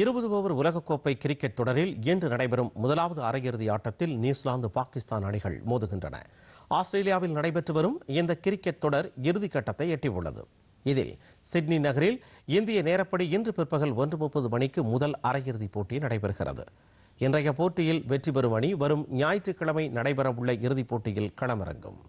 இருபது ஓவர் உலகக்கோப்பை கிரிக்கெட் தொடரில் இன்று நடைபெறும் முதலாவது அரையிறுதி ஆட்டத்தில் நியூசிலாந்து பாகிஸ்தான் அணிகள் மோதுகின்றன ஆஸ்திரேலியாவில் நடைபெற்று வரும் இந்த கிரிக்கெட் தொடர் இறுதிக்கட்டத்தை எட்டியுள்ளது இதில் சிட்னி நகரில் இந்திய நேரப்படி இன்று பிற்பகல் ஒன்று முப்பது மணிக்கு முதல் அரையிறுதி போட்டி நடைபெறுகிறது இன்றைய போட்டியில் வெற்றி பெறும் அணி வரும் ஞாயிற்றுக்கிழமை நடைபெறவுள்ள இறுதிப் போட்டியில் களமிறங்கும்